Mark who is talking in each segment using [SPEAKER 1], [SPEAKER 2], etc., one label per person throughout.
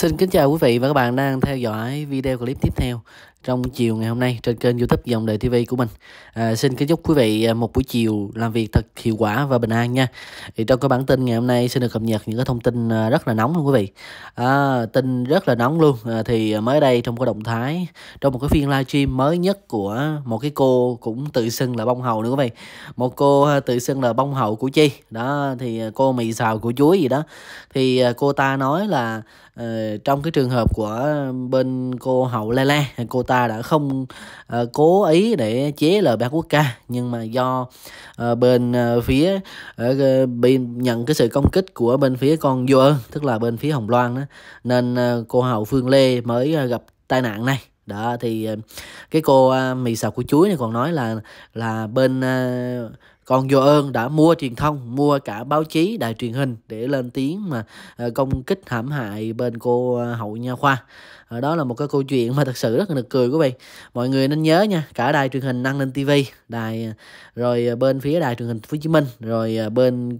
[SPEAKER 1] Xin kính chào quý vị và các bạn đang theo dõi video clip tiếp theo trong chiều ngày hôm nay trên kênh youtube Dòng Đời TV của mình. À, xin kính chúc quý vị à, một buổi chiều làm việc thật hiệu quả và bình an nha. Thì trong cái bản tin ngày hôm nay xin được cập nhật những cái thông tin à, rất là nóng luôn quý vị. À, tin rất là nóng luôn. À, thì mới đây trong cái động thái, trong một cái phiên livestream mới nhất của một cái cô cũng tự xưng là bông hầu nữa quý vị. Một cô à, tự xưng là bông hầu của chi. Đó thì cô mì xào của chuối gì đó. Thì cô ta nói là Ờ, trong cái trường hợp của bên cô hậu la la cô ta đã không uh, cố ý để chế lời bác quốc ca nhưng mà do uh, bên uh, phía uh, bị nhận cái sự công kích của bên phía con vua tức là bên phía hồng loan đó nên uh, cô hậu phương lê mới uh, gặp tai nạn này đó thì cái cô uh, mì xào của chuối này còn nói là là bên uh, còn do ơn đã mua truyền thông, mua cả báo chí, đài truyền hình để lên tiếng mà ờ, công kích hãm hại bên cô ờ, Hậu Nha Khoa. Ờ, đó là một cái câu chuyện mà thật sự rất là nực cười quý vị. Mọi người nên nhớ nha, cả đài truyền hình năng lên tivi đài rồi bên phía đài truyền hình Hồ Chí Minh, rồi bên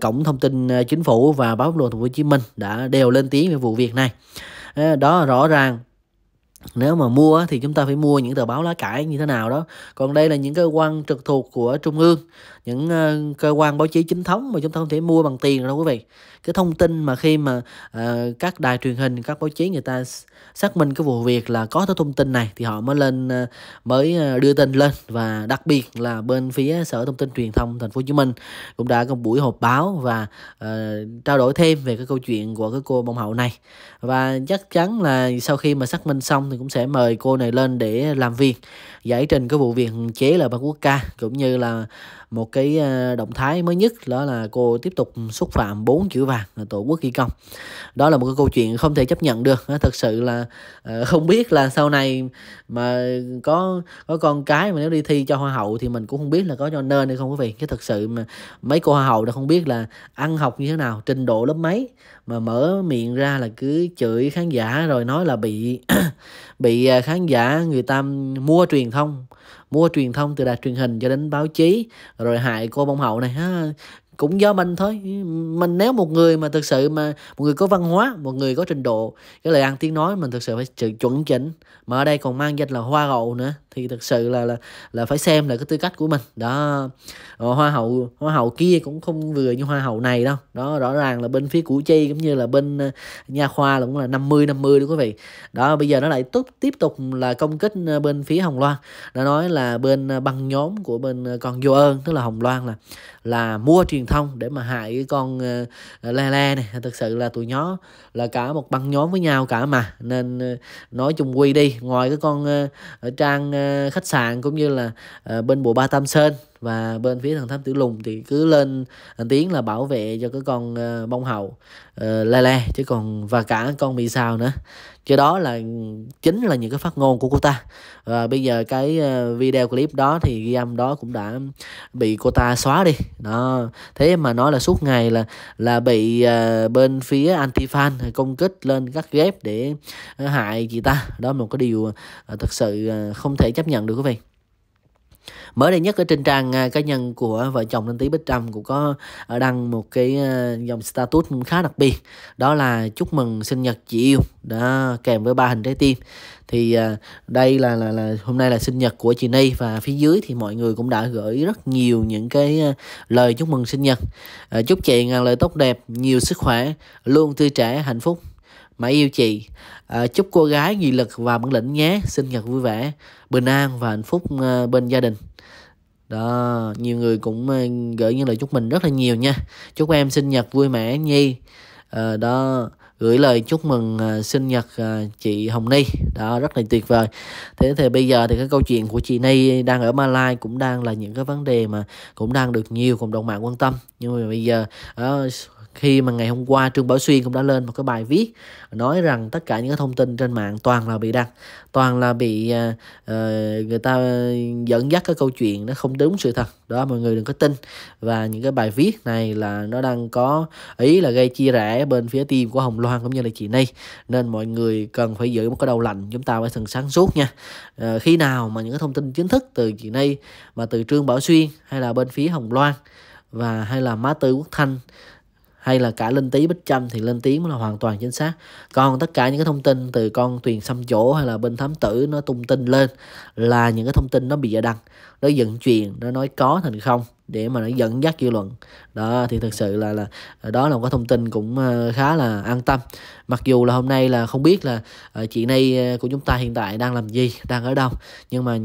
[SPEAKER 1] cổng thông tin chính phủ và báo thành phố Hồ Chí Minh đã đều lên tiếng về vụ việc này. Đó rõ ràng nếu mà mua thì chúng ta phải mua những tờ báo lá cải như thế nào đó còn đây là những cơ quan trực thuộc của trung ương những ờ, cơ quan báo chí chính thống mà chúng ta không thể mua bằng tiền đâu quý vị cái thông tin mà khi mà uh, các đài truyền hình các báo chí người ta xác minh cái vụ việc là có cái thông tin này thì họ mới lên uh, mới đưa tin lên và đặc biệt là bên phía sở thông tin truyền thông thành phố hồ chí minh cũng đã có buổi họp báo và uh, trao đổi thêm về cái câu chuyện của cái cô bông hậu này và chắc chắn là sau khi mà xác minh xong thì cũng sẽ mời cô này lên để làm việc giải trình cái vụ việc chế lại bà quốc ca cũng như là một cái ờ, động thái mới nhất đó là cô tiếp tục xúc phạm bốn chữ vàng là tổ quốc ghi công đó là một cái câu chuyện không thể chấp nhận được thật sự là ờ, không biết là sau này mà có có con cái mà nếu đi thi cho hoa hậu thì mình cũng không biết là có cho nên hay không quý vị cái thật sự mà mấy cô hoa hậu đã không biết là ăn học như thế nào trình độ lớp mấy mà mở miệng ra là cứ chửi khán giả rồi nói là bị bị ờ, khán giả người ta mua truyền thông mua truyền thông từ đài truyền hình cho đến báo chí rồi hại cô bông hậu này ha cũng do mình thôi mình nếu một người mà thực sự mà một người có văn hóa một người có trình độ cái lời ăn tiếng nói mình thực sự phải sự chuẩn chỉnh mà ở đây còn mang danh là hoa hậu nữa thì thực sự là là là phải xem là cái tư cách của mình đó ờ, hoa hậu hoa hậu kia cũng không vừa như hoa hậu này đâu đó rõ ràng là bên phía củ chi cũng như là bên ờ, nha khoa là cũng là 50 50 đúng quý vị đó bây giờ nó lại tiếp tiếp tục là công kích ờ, bên phía hồng loan nó nói là bên băng nhóm của bên con vô ơn tức là hồng loan là là mua truyền thông để mà hại cái con uh, le le này thực sự là tụi nhó là cả một băng nhóm với nhau cả mà nên nói chung quy đi ngoài cái con uh, trang khách sạn cũng như là ờ, bên bộ ba Tam Sơn và bên phía thằng thám tử lùng thì cứ lên tiếng là bảo vệ cho cái con ờ, bông hầu uh, ờ, la la chứ còn và cả con bị sao nữa chứ đó là chính là những cái phát ngôn của cô ta và bây giờ cái ờ, video clip đó thì ghi âm đó cũng đã bị cô ta xóa đi đó thế mà nói là suốt ngày là là bị uh, bên phía anti fan công kích lên cắt ghép để hại chị ta đó là một cái điều uh, thật sự uh, không thể chấp nhận được quý vị mới đây nhất ở trên trang à, cá nhân của vợ chồng Đinh Tý Bích Trâm cũng có à, đăng một cái à, dòng status khá đặc biệt đó là chúc mừng sinh nhật chị yêu đó kèm với ba hình trái tim thì đây là là là hôm nay là sinh nhật của chị Ni và phía dưới thì mọi người cũng đã gửi rất nhiều những cái lời chúc mừng sinh nhật chúc chị ngàn lời tốt đẹp nhiều sức khỏe luôn tươi trẻ hạnh phúc mà yêu chị à, chúc cô gái nghị lực và bản lĩnh nhé sinh nhật vui vẻ bình an và hạnh phúc à, bên gia đình đó nhiều người cũng à, gửi những lời chúc mình rất là nhiều nha chúc em sinh nhật vui vẻ nhi à, đó gửi lời chúc mừng uh, sinh nhật uh, chị Hồng Ni đó rất là tuyệt vời thế thì bây giờ thì cái câu chuyện của chị Ni đang ở malaysia cũng đang là những cái vấn đề mà cũng đang được nhiều cộng đồng mạng quan tâm nhưng mà bây giờ uh, khi mà ngày hôm qua Trương Bảo Xuyên cũng đã lên một cái bài viết nói rằng tất cả những cái thông tin trên mạng toàn là bị đăng toàn là bị uh, người ta dẫn dắt cái câu chuyện nó không đúng sự thật đó mọi người đừng có tin và những cái bài viết này là nó đang có ý là gây chia rẽ bên phía team của Hồng Loan cũng như là chị nay nên mọi người cần phải giữ một cái đầu lạnh chúng ta phải thần sáng suốt nha uh, khi nào mà những cái thông tin chính thức từ chị nay mà từ Trương Bảo Xuyên hay là bên phía Hồng Loan và hay là má tư quốc thanh hay là cả linh Tý bích trâm thì lên tiếng là hoàn toàn chính xác còn tất cả những cái thông tin từ con tuyền xăm chỗ hay là bên thám tử nó tung tin lên là những cái thông tin nó bị giả đăng nó dựng chuyện nó nói có thành không để mà nó dẫn dắt dư luận đó thì thực sự là là à, đó là một cái thông tin cũng à, khá là an tâm mặc dù là hôm nay là không biết là à, chị này của chúng ta hiện tại đang làm gì đang ở đâu nhưng mà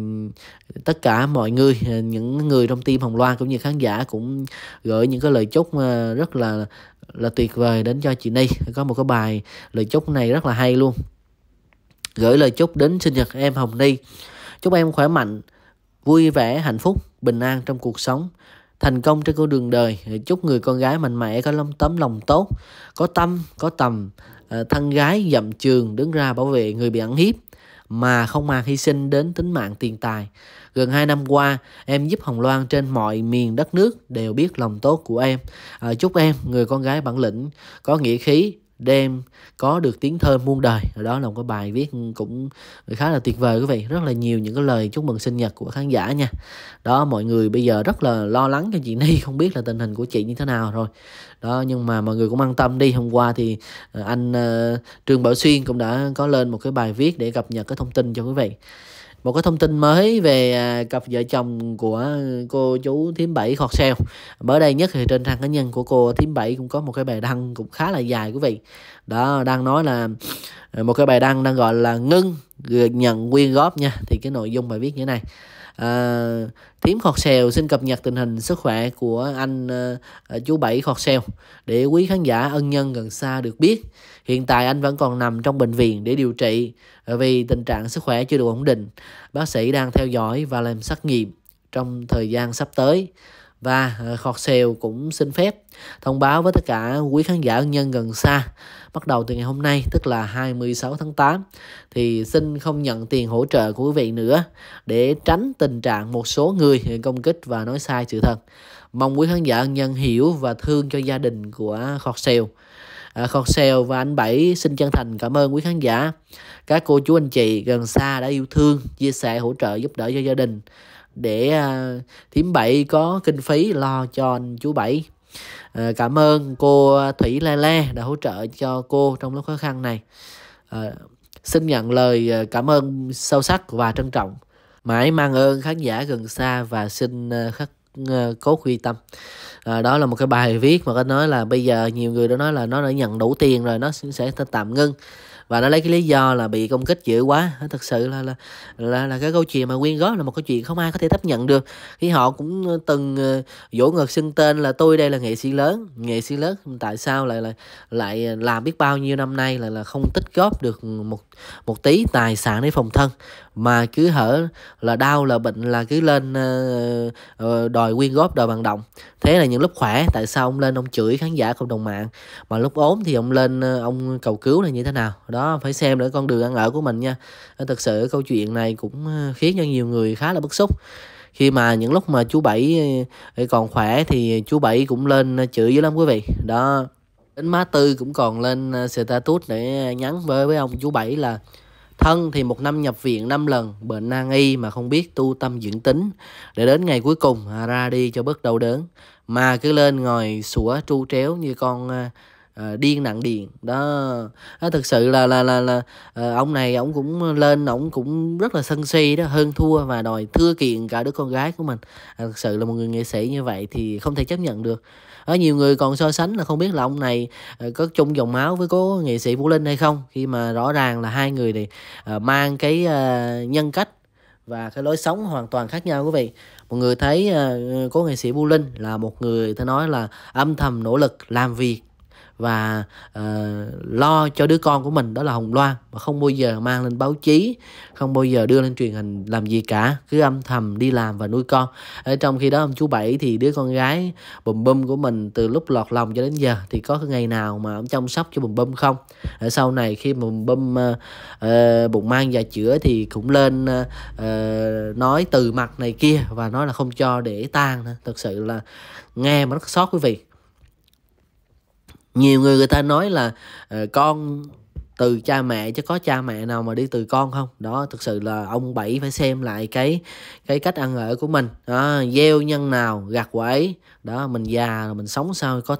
[SPEAKER 1] tất cả mọi người những người trong team hồng loan cũng như khán giả cũng gửi những cái lời chúc rất là là tuyệt vời đến cho chị Ni có một cái bài lời chúc này rất là hay luôn gửi lời chúc đến sinh nhật em Hồng Ni chúc em khỏe mạnh vui vẻ, hạnh phúc, bình an trong cuộc sống, thành công trên con đường đời. Chúc người con gái mạnh mẽ có lắm tấm lòng tốt, có tâm, có tầm, ờ, thân gái dậm trường đứng ra bảo vệ người bị ăn hiếp mà không mang hy sinh đến tính mạng tiền tài. Gần 2 năm qua, em giúp Hồng Loan trên mọi miền đất nước đều biết lòng tốt của em. À, chúc em, người con gái bản lĩnh, có nghĩa khí, đêm có được tiếng thơm muôn đời đó là một cái bài viết cũng khá là tuyệt vời quý vị rất là nhiều những cái lời chúc mừng sinh nhật của khán giả nha đó mọi người bây giờ rất là lo lắng cho chị Ni không biết là tình hình của chị như thế nào rồi đó nhưng mà mọi người cũng an tâm đi hôm qua thì ờ, anh uh, Trương Bảo Xuyên cũng đã có lên một cái bài viết để cập nhật cái thông tin cho quý vị một cái thông tin mới về à, cặp vợ chồng của cô chú thím bảy khọt sale mới đây nhất thì trên trang cá nhân của cô thím bảy cũng có một cái bài đăng cũng khá là dài quý vị đó đang nói là à, một cái bài đăng đang gọi là ngưng nhận quyên góp nha thì cái nội dung bài viết như thế này à, thím khọt sèo xin cập nhật tình hình sức khỏe của anh à, chú bảy khọt sèo để quý khán giả ân nhân gần xa được biết hiện tại anh vẫn còn nằm trong bệnh viện để điều trị vì tình trạng sức khỏe chưa được ổn định bác sĩ đang theo dõi và làm xét nghiệm trong thời gian sắp tới và ờ, khọt xèo cũng xin phép thông báo với tất cả quý khán giả nhân gần xa bắt đầu từ ngày hôm nay tức là 26 tháng 8 thì xin không nhận tiền hỗ trợ của quý vị nữa để tránh tình trạng một số người công kích và nói sai sự thật mong quý khán giả nhân hiểu và thương cho gia đình của khọt xèo À, ờ, Khọt Sèo và anh Bảy xin chân thành cảm ơn quý khán giả, các cô chú anh chị gần xa đã yêu thương, chia sẻ, hỗ trợ, giúp đỡ cho gia đình để à, thím bảy có kinh phí lo cho anh chú bảy à, cảm ơn cô thủy la la đã hỗ trợ cho cô trong lúc khó khăn này à, xin nhận lời cảm ơn sâu sắc và trân trọng mãi mang ơn khán giả gần xa và xin khắc cố quy tâm à, đó là một cái bài viết mà có nói là bây giờ nhiều người đã nói là nó đã nhận đủ tiền rồi nó sẽ tạm ngưng và nó lấy cái lý do là bị công kích dữ quá thật sự là là là, là cái câu chuyện mà quyên góp là một câu chuyện không ai có thể chấp nhận được khi họ cũng ờ, từng ờ, vỗ ngực xưng tên là tôi đây là nghệ sĩ lớn nghệ sĩ lớn tại sao lại lại lại làm biết bao nhiêu năm nay là là không tích góp được một một tí tài sản để phòng thân mà cứ hở là đau là bệnh là cứ lên uh, đòi quyên góp đòi bằng động thế là những lúc khỏe tại sao ông lên ông chửi khán giả cộng đồng mạng mà lúc ốm thì ông lên ông cầu cứu là như thế nào đó đó phải xem nữa con đường ăn ở của mình nha ờ, thực sự câu chuyện này cũng ờ, khiến cho nhiều người khá là bức xúc khi mà những lúc mà chú bảy ờ, còn khỏe thì chú bảy cũng lên chửi dữ lắm quý vị đó đến má tư cũng còn lên status để nhắn với với ông chú bảy là thân thì một năm nhập viện 5 lần bệnh nan y mà không biết tu tâm dưỡng tính để đến ngày cuối cùng à, ra đi cho bớt đau đớn mà cứ lên ngồi sủa tru tréo như con à, điên nặng điền đó à, thực sự là là là là à, ông này ông cũng lên ông cũng rất là sân si đó hơn thua và đòi thưa kiện cả đứa con gái của mình à, thực sự là một người nghệ sĩ như vậy thì không thể chấp nhận được ở nhiều người còn so sánh là không biết là ông này có chung dòng máu với cố nghệ sĩ vũ linh hay không khi mà rõ ràng là hai người này mang cái nhân cách và cái lối sống hoàn toàn khác nhau quý vị Một người thấy uh, cố nghệ sĩ Vũ Linh là một người ta nói là âm thầm nỗ lực làm việc và uh, lo cho đứa con của mình đó là hồng loan mà không bao giờ mang lên báo chí không bao giờ đưa lên truyền hình làm gì cả cứ âm thầm đi làm và nuôi con ở trong khi đó ông chú bảy thì đứa con gái bùm bum của mình từ lúc lọt lòng cho đến giờ thì có cái ngày nào mà ông chăm sóc cho bùm bum không ở sau này khi mà bùm bum uh, uh, bụng mang và chữa thì cũng lên uh, uh, nói từ mặt này kia và nói là không cho để tan thật sự là nghe mà rất xót quý vị nhiều người người ta nói là uh, con từ cha mẹ chứ có cha mẹ nào mà đi từ con không đó thực sự là ông bảy phải xem lại cái cái cách ăn ở của mình à, gieo nhân nào gặt quả ấy đó mình già rồi mình sống sao có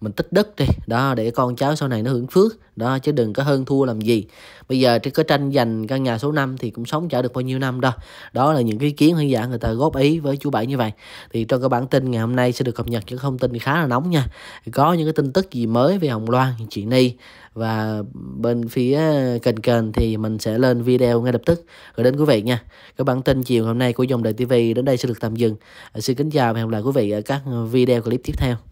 [SPEAKER 1] mình tích đất đi đó để con cháu sau này nó hưởng phước đó chứ đừng có hơn thua làm gì bây giờ thì có tranh giành căn nhà số 5 thì cũng sống chả được bao nhiêu năm đâu đó là những cái ý kiến khán giả người ta góp ý với chú bảy như vậy thì trong cái bản tin ngày hôm nay sẽ được cập nhật những thông tin khá là nóng nha có những cái tin tức gì mới về hồng loan chị ni và bên phía kênh kênh thì mình sẽ lên video ngay lập tức gửi đến quý vị nha cái bản tin chiều hôm nay của dòng đời tv đến đây sẽ được tạm dừng xin kính chào và hẹn gặp lại quý vị ở các video clip tiếp theo